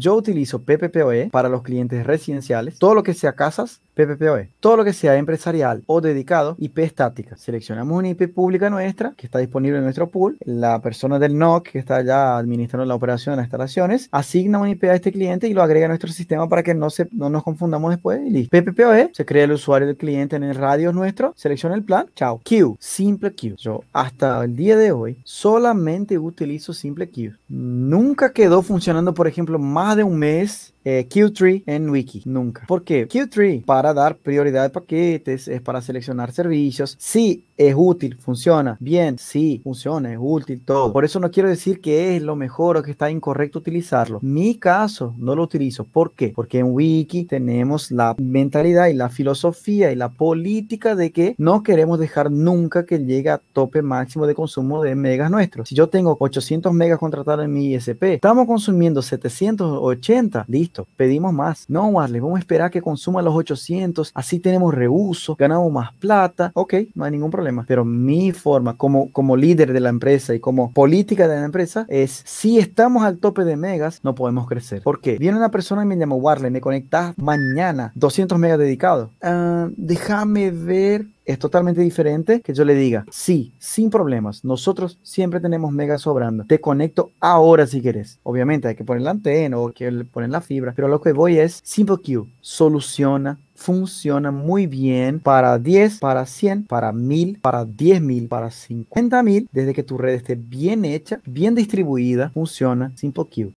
Yo utilizo PPPoE para los clientes residenciales, todo lo que sea casas PPPoE. Todo lo que sea empresarial o dedicado, IP estática. Seleccionamos una IP pública nuestra que está disponible en nuestro pool. La persona del NOC que está ya administrando la operación de las instalaciones asigna una IP a este cliente y lo agrega a nuestro sistema para que no, se, no nos confundamos después. Y listo. PPPoE, se crea el usuario del cliente en el radio nuestro, selecciona el plan. Chao. Q, simple Q. Yo hasta el día de hoy solamente utilizo simple Q. Nunca quedó funcionando, por ejemplo, más de un mes eh, q en Wiki, nunca. ¿Por qué? Qtree para dar prioridad de paquetes, es para seleccionar servicios. Sí, es útil, funciona bien, sí, funciona, es útil, todo. Por eso no quiero decir que es lo mejor o que está incorrecto utilizarlo. Mi caso, no lo utilizo. ¿Por qué? Porque en Wiki tenemos la mentalidad y la filosofía y la política de que no queremos dejar nunca que llegue a tope máximo de consumo de megas nuestros. Si yo tengo 800 megas contratados en mi ISP, estamos consumiendo 780, pedimos más. No, Warley, vamos a esperar que consuma los 800, así tenemos reuso, ganamos más plata. Ok, no hay ningún problema. Pero mi forma como, como líder de la empresa y como política de la empresa es, si estamos al tope de megas, no podemos crecer. ¿Por qué? Viene una persona y me llama Warley, me conectas mañana 200 megas dedicados. Ah, déjame ver es totalmente diferente que yo le diga, sí, sin problemas, nosotros siempre tenemos mega sobrando, te conecto ahora si quieres. Obviamente hay que poner la antena o que le ponen la fibra, pero lo que voy es Simple soluciona funciona muy bien para 10, para 100, para 1000, para 10000, para 50000. Desde que tu red esté bien hecha, bien distribuida, funciona SimpleQ.